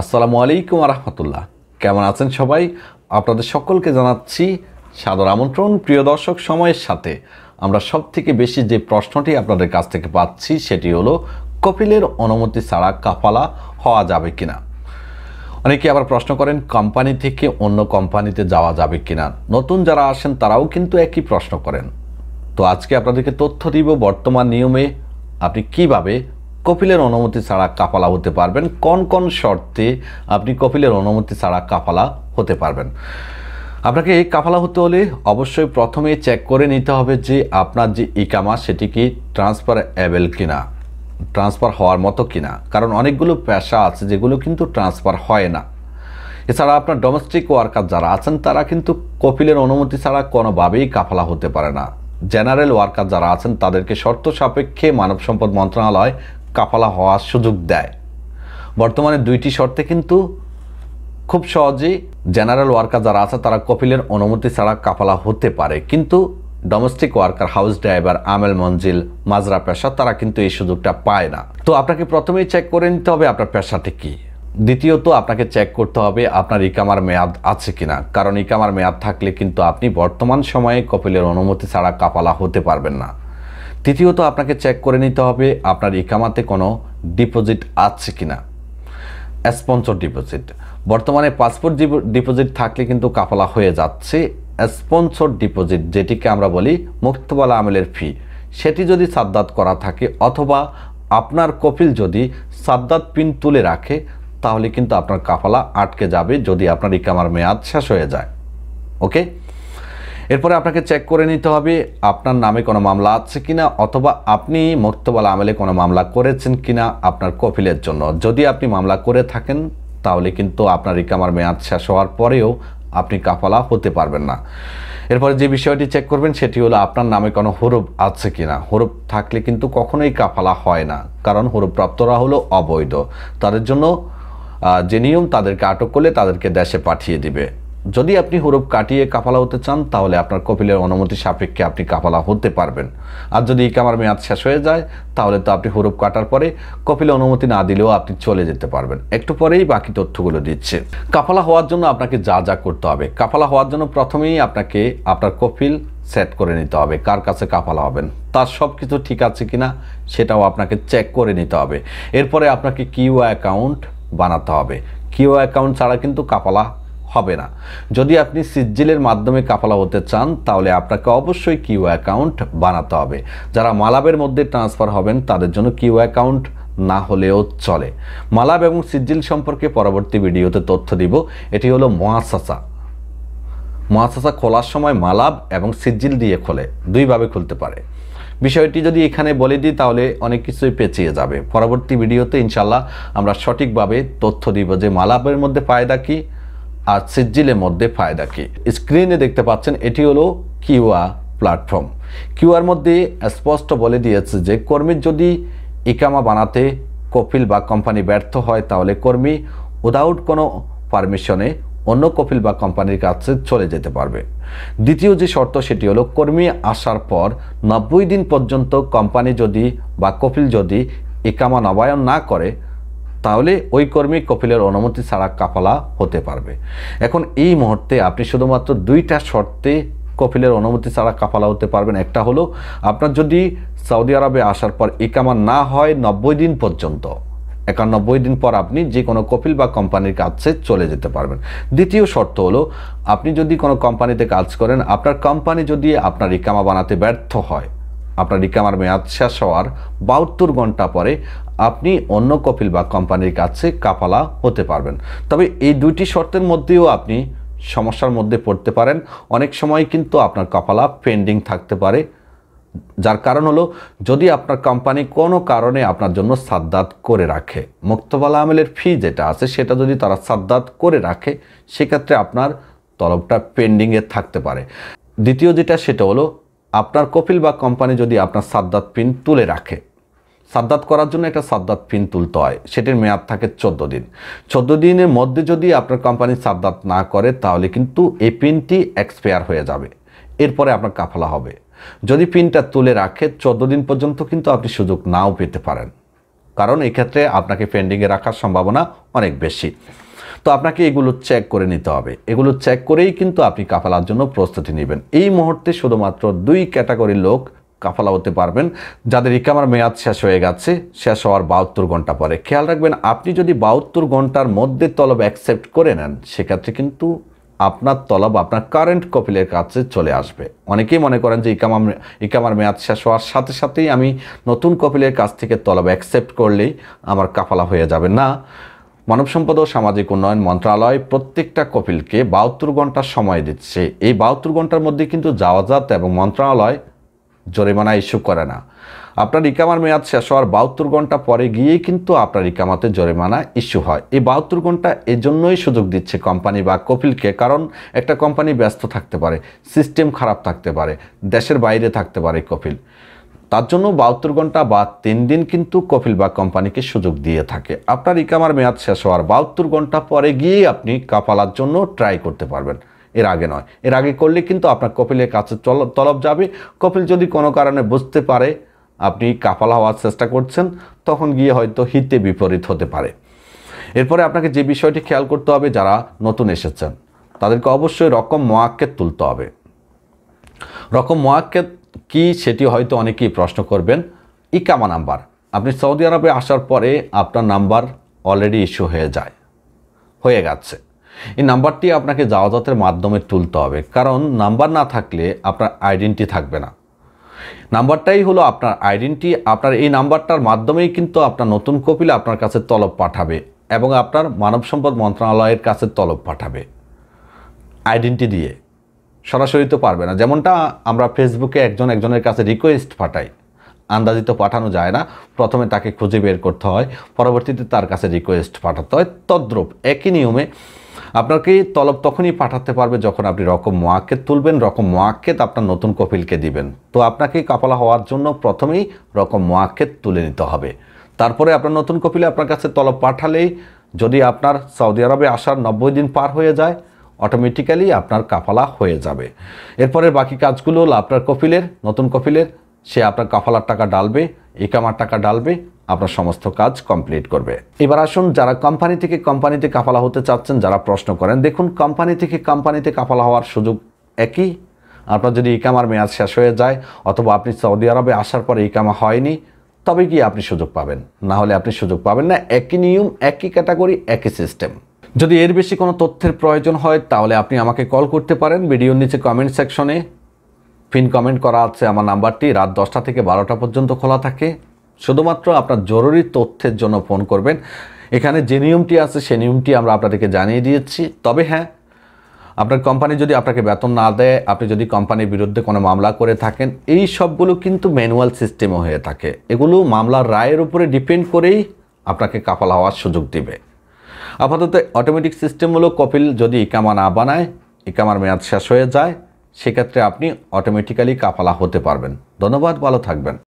আসসালামু আলাইকুম রহমতুল্লাহ কেমন আছেন সবাই আপনাদের সকলকে জানাচ্ছি সাদর আমন্ত্রণ প্রিয় দর্শক সময়ের সাথে আমরা সব থেকে বেশি যে প্রশ্নটি আপনাদের কাছ থেকে পাচ্ছি সেটি হলো কপিলের অনুমতি ছাড়া কাফালা হওয়া যাবে কিনা অনেকে আবার প্রশ্ন করেন কোম্পানি থেকে অন্য কোম্পানিতে যাওয়া যাবে কিনা নতুন যারা আসেন তারাও কিন্তু একই প্রশ্ন করেন তো আজকে আপনাদেরকে তথ্য দিব বর্তমান নিয়মে আপনি কিভাবে কপিলের অনুমতি ছাড়া কাপালা হতে পারবেন কোন কোন শর্তে আপনি কপিলের অনুমতি ছাড়া কাপালা হতে পারবেন আপনাকে এই কাফালা হতে হলে অবশ্যই প্রথমে চেক করে নিতে হবে যে আপনার যে ইকামা সেটি কি ট্রান্সফার অ্যাবেল কিনা ট্রান্সফার হওয়ার মতো কিনা কারণ অনেকগুলো পেশা আছে যেগুলো কিন্তু ট্রান্সফার হয় না এছাড়া আপনার ডোমেস্টিক ওয়ার্কার যারা আছেন তারা কিন্তু কপিলের অনুমতি ছাড়া কোনোভাবেই কাফালা হতে পারে না জেনারেল ওয়ার্কার যারা আছেন তাদেরকে শর্ত সাপেক্ষে মানব সম্পদ মন্ত্রণালয় কাফালা হওয়ার সুযোগ দেয় বর্তমানে দুইটি শর্তে কিন্তু খুব সহজেই জেনারেল ওয়ার্কার যারা আছে তারা কপিলের অনুমতি ছাড়া কাফালা হতে পারে কিন্তু ডোমেস্টিক ওয়ার্কার হাউস ড্রাইভার আমেল মঞ্জিল মাজরা পেশা তারা কিন্তু এই সুযোগটা পায় না তো আপনাকে প্রথমেই চেক করে নিতে হবে আপনার পেশাটি কী দ্বিতীয়ত আপনাকে চেক করতে হবে আপনার ইকামার মেয়াদ আছে কিনা কারণ ইকামার মেয়াদ থাকলে কিন্তু আপনি বর্তমান সময়ে কপিলের অনুমতি ছাড়া কাপালা হতে পারবেন না তৃতীয়ত আপনাকে চেক করে নিতে হবে আপনার ইকামাতে কোনো ডিপোজিট আছে কি না স্পন্সর ডিপোজিট বর্তমানে পাসপোর্ট ডিপোজিট থাকলে কিন্তু কাফালা হয়ে যাচ্ছে স্পন্সর ডিপোজিট যেটিকে আমরা বলি মুক্তবালা আমলের ফি সেটি যদি সাদ্দাত করা থাকে অথবা আপনার কপিল যদি সাদ্দাত পিন তুলে রাখে তাহলে কিন্তু আপনার কাফালা আটকে যাবে যদি আপনার ইকামার মেয়াদ শেষ হয়ে যায় ওকে এরপরে আপনাকে চেক করে নিতে হবে আপনার নামে কোনো মামলা আছে কিনা অথবা আপনি মোর্তবাল আমেলে কোনো মামলা করেছেন কিনা আপনার কফিলের জন্য যদি আপনি মামলা করে থাকেন তাহলে কিন্তু আপনার ইকামার মেয়াদ শেষ হওয়ার পরেও আপনি কাফালা হতে পারবেন না এরপরে যে বিষয়টি চেক করবেন সেটি হলো আপনার নামে কোনো হরফ আছে কিনা হরফ থাকলে কিন্তু কখনোই কাফালা হয় না কারণ হরফপ্রাপ্তরা হলো অবৈধ তাদের জন্য যে নিয়ম তাদেরকে আটক করলে তাদেরকে দেশে পাঠিয়ে দিবে যদি আপনি হরফ কাটিয়ে কাফালা হতে চান তাহলে আপনার কপিলের অনুমতি সাপেক্ষে আপনি কাফালা হতে পারবেন আর যদি ইকামার মেয়াদ শেষ হয়ে যায় তাহলে তো আপনি হরফ কাটার পরে কপিলে অনুমতি না দিলেও আপনি চলে যেতে পারবেন একটু পরেই বাকি তথ্যগুলো দিচ্ছে কাফালা হওয়ার জন্য আপনাকে যা যা করতে হবে কাফালা হওয়ার জন্য প্রথমেই আপনাকে আপনার কপিল সেট করে নিতে হবে কার কাছে কাফালা হবেন তার সব কিছু ঠিক আছে কি না সেটাও আপনাকে চেক করে নিতে হবে এরপরে আপনাকে কিউ অ্যাকাউন্ট বানাতে হবে কিউ অ্যাকাউন্ট ছাড়া কিন্তু কাপালা হবে না যদি আপনি সিজিলের মাধ্যমে কাফালা হতে চান তাহলে আপনাকে অবশ্যই কিউ অ্যাকাউন্ট বানাতে হবে যারা মালাবের মধ্যে ট্রান্সফার হবেন তাদের জন্য কিউ অ্যাকাউন্ট না হলেও চলে মালাব এবং সিজিল সম্পর্কে পরবর্তী ভিডিওতে তথ্য দিব এটি হলো মহাশাসা মহাশাসা খোলার সময় মালাব এবং সিজিল দিয়ে খোলে দুইভাবে খুলতে পারে বিষয়টি যদি এখানে বলে দিই তাহলে অনেক কিছুই পেঁচিয়ে যাবে পরবর্তী ভিডিওতে ইনশাল্লাহ আমরা সঠিকভাবে তথ্য দিব যে মালাবের মধ্যে ফায়দা কী আর সিজিলের মধ্যে ফায়দা কী স্ক্রিনে দেখতে পাচ্ছেন এটি হলো কিউআ প্ল্যাটফর্ম কিউআর মধ্যে স্পষ্ট বলে দিয়েছে যে কর্মীর যদি ইকামা বানাতে কপিল বা কোম্পানি ব্যর্থ হয় তাহলে কর্মী উদাউট কোনো পারমিশনে অন্য কপিল বা কোম্পানির কাছে চলে যেতে পারবে দ্বিতীয় যে শর্ত সেটি হলো কর্মী আসার পর নব্বই দিন পর্যন্ত কোম্পানি যদি বা কপিল যদি ইকামা নবায়ন না করে তাহলে ওই কর্মী কপিলের অনুমতি ছাড়া কাফালা হতে পারবে এখন এই মুহূর্তে আপনি শুধুমাত্র দুইটা শর্তে কপিলের অনুমতি ছাড়া কাফালা হতে পারবেন একটা হলো আপনার যদি সৌদি আরবে আসার পর ইকামা না হয় নব্বই দিন পর্যন্ত একানব্বই দিন পর আপনি যে কোনো কপিল বা কোম্পানির কাছে চলে যেতে পারবেন দ্বিতীয় শর্ত হলো আপনি যদি কোনো কোম্পানিতে কাজ করেন আপনার কোম্পানি যদি আপনার ইকামা বানাতে ব্যর্থ হয় আপনার ইকামার মেয়াদ শেষ হওয়ার বাহাত্তর ঘন্টা পরে আপনি অন্য কপিল বা কোম্পানির কাছে কাপালা হতে পারবেন তবে এই দুইটি শর্তের মধ্যেও আপনি সমস্যার মধ্যে পড়তে পারেন অনেক সময় কিন্তু আপনার কপালা পেন্ডিং থাকতে পারে যার কারণ হলো যদি আপনার কোম্পানি কোনো কারণে আপনার জন্য সাদ্দাত করে রাখে মুক্তবালা আমেলের ফি যেটা আছে সেটা যদি তারা সাদ্দাত করে রাখে সেক্ষেত্রে আপনার তলবটা পেন্ডিংয়ে থাকতে পারে দ্বিতীয় যেটা সেটা হলো আপনার কপিল বা কোম্পানি যদি আপনার সাদ্দাত পিন তুলে রাখে সাদ্দাত করার জন্য একটা সাদ্দাত পিন তুলতে হয় সেটির মেয়াদ থাকে চোদ্দ দিন চোদ্দ দিনের মধ্যে যদি আপনার কোম্পানি সাদ্দাত না করে তাহলে কিন্তু এই পিনটি এক্সপায়ার হয়ে যাবে এরপরে আপনার কাফলা হবে যদি পিনটা তুলে রাখে চোদ্দ দিন পর্যন্ত কিন্তু আপনি সুযোগ নাও পেতে পারেন কারণ এক্ষেত্রে আপনাকে পেন্ডিংয়ে রাখার সম্ভাবনা অনেক বেশি তো আপনাকে এগুলো চেক করে নিতে হবে এগুলো চেক করেই কিন্তু আপনি কাফালার জন্য প্রস্তুতি নেবেন এই মুহূর্তে শুধুমাত্র দুই ক্যাটাগরির লোক কাফালা হতে পারবেন যাদের ইকামার মেয়াদ শেষ হয়ে গেছে শেষ হওয়ার বাহাত্তর ঘন্টা পরে খেয়াল রাখবেন আপনি যদি বাহাত্তর ঘন্টার মধ্যে তলব অ্যাকসেপ্ট করে নেন সেক্ষেত্রে কিন্তু আপনার তলব আপনার কারেন্ট কপিলের কাছে চলে আসবে অনেকেই মনে করেন যে ইকামার ইকামার মেয়াদ শেষ হওয়ার সাথে সাথেই আমি নতুন কপিলের কাছ থেকে তলব অ্যাকসেপ্ট করলেই আমার কাফালা হয়ে যাবে না মানব সম্পদ ও সামাজিক উন্নয়ন মন্ত্রণালয় প্রত্যেকটা কপিলকে বাহাত্তর ঘন্টার সময় দিচ্ছে এই বাহাত্তর ঘন্টার মধ্যে কিন্তু যাত এবং মন্ত্রণালয় জরিমানা ইস্যু করে না আপনার ইকামার মেয়াদ শেষ হওয়ার বাহাত্তর ঘন্টা পরে গিয়েই কিন্তু আপনার ইকামাতে জরিমানা ইস্যু হয় এই বাহাত্তর ঘন্টা এজন্যই সুযোগ দিচ্ছে কোম্পানি বা কপিলকে কারণ একটা কোম্পানি ব্যস্ত থাকতে পারে সিস্টেম খারাপ থাকতে পারে দেশের বাইরে থাকতে পারে কপিল তার জন্য বাহাত্তর ঘন্টা বা তিন দিন কিন্তু কপিল বা কোম্পানিকে সুযোগ দিয়ে থাকে আপনার ইকামার মেয়াদ শেষ হওয়ার বাহাত্তর ঘন্টা পরে গিয়ে আপনি কাপালার জন্য ট্রাই করতে পারবেন এর আগে নয় এর আগে করলে কিন্তু আপনার কপিলের কাছে চল তলব যাবে কপিল যদি কোনো কারণে বুঝতে পারে আপনি কাফালা হওয়ার চেষ্টা করছেন তখন গিয়ে হয়তো হিতে বিপরীত হতে পারে এরপরে আপনাকে যে বিষয়টি খেয়াল করতে হবে যারা নতুন এসেছেন তাদেরকে অবশ্যই রকম মোয়াক্কেত তুলতে হবে রকম মোয়াক্কেত কি সেটি হয়তো অনেকেই প্রশ্ন করবেন ইকামা নাম্বার আপনি সৌদি আরবে আসার পরে আপনার নাম্বার অলরেডি ইস্যু হয়ে যায় হয়ে গেছে এই নাম্বারটি আপনাকে যাওয়াজাতের মাধ্যমে তুলতে হবে কারণ নাম্বার না থাকলে আপনার আইডেন্টি থাকবে না নাম্বারটাই হলো আপনার আইডেন্টি আপনার এই নাম্বারটার মাধ্যমেই কিন্তু আপনার নতুন কপিল আপনার কাছে তলব পাঠাবে এবং আপনার মানব সম্পদ মন্ত্রণালয়ের কাছে তলব পাঠাবে আইডেন্টি দিয়ে সরাসরি তো পারবে না যেমনটা আমরা ফেসবুকে একজন একজনের কাছে রিকোয়েস্ট পাঠাই আন্দাজিত পাঠানো যায় না প্রথমে তাকে খুঁজে বের করতে হয় পরবর্তীতে তার কাছে রিকোয়েস্ট পাঠাতে হয় তদ্রূপ একই নিয়মে আপনাকে তলব তখনই পাঠাতে পারবে যখন আপনি রকম মোয়াক্কেদ তুলবেন রকম মোয়াক্কেদ আপনার নতুন কপিলকে দিবেন তো আপনাকে কাপালা হওয়ার জন্য প্রথমেই রকম মোয়াক্কেদ তুলে নিতে হবে তারপরে আপনার নতুন কপিলে আপনার কাছে তলব পাঠালেই যদি আপনার সৌদি আরবে আসার নব্বই দিন পার হয়ে যায় অটোমেটিক্যালি আপনার কাফালা হয়ে যাবে এরপরে বাকি কাজগুলো হলো আপনার কপিলের নতুন কপিলের সে আপনার কাফালার টাকা ডালবে একামার টাকা ডালবে আপনার সমস্ত কাজ কমপ্লিট করবে এবার আসুন যারা কোম্পানি থেকে কোম্পানিতে কাফালা হতে চাচ্ছেন যারা প্রশ্ন করেন দেখুন কোম্পানি থেকে কোম্পানিতে কাফালা হওয়ার সুযোগ একই আপনার যদি ইকামার মেয়াদ শেষ হয়ে যায় অথবা আপনি সৌদি আরবে আসার পরে ইকামা হয়নি তবে কি আপনি সুযোগ পাবেন না হলে আপনি সুযোগ পাবেন না একই নিয়ম একই ক্যাটাগরি একই সিস্টেম যদি এর বেশি কোনো তথ্যের প্রয়োজন হয় তাহলে আপনি আমাকে কল করতে পারেন ভিডিওর নিচে কমেন্ট সেকশনে ফিন কমেন্ট করা আছে আমার নাম্বারটি রাত দশটা থেকে বারোটা পর্যন্ত খোলা থাকে শুধুমাত্র আপনার জরুরি তথ্যের জন্য ফোন করবেন এখানে যে নিয়মটি আছে সে নিয়মটি আমরা আপনাদেরকে জানিয়ে দিয়েছি তবে হ্যাঁ আপনার কোম্পানি যদি আপনাকে বেতন না দেয় আপনি যদি কোম্পানির বিরুদ্ধে কোনো মামলা করে থাকেন এই সবগুলো কিন্তু ম্যানুয়াল সিস্টেমও হয়ে থাকে এগুলো মামলার রায়ের উপরে ডিপেন্ড করেই আপনাকে কাপাল হওয়ার সুযোগ দিবে আপাতত অটোমেটিক সিস্টেম হলো কপিল যদি ইকামা না বানায় ইকামার মেয়াদ শেষ হয়ে যায় সেক্ষেত্রে আপনি অটোমেটিক্যালি কাফালা হতে পারবেন ধন্যবাদ ভালো থাকবেন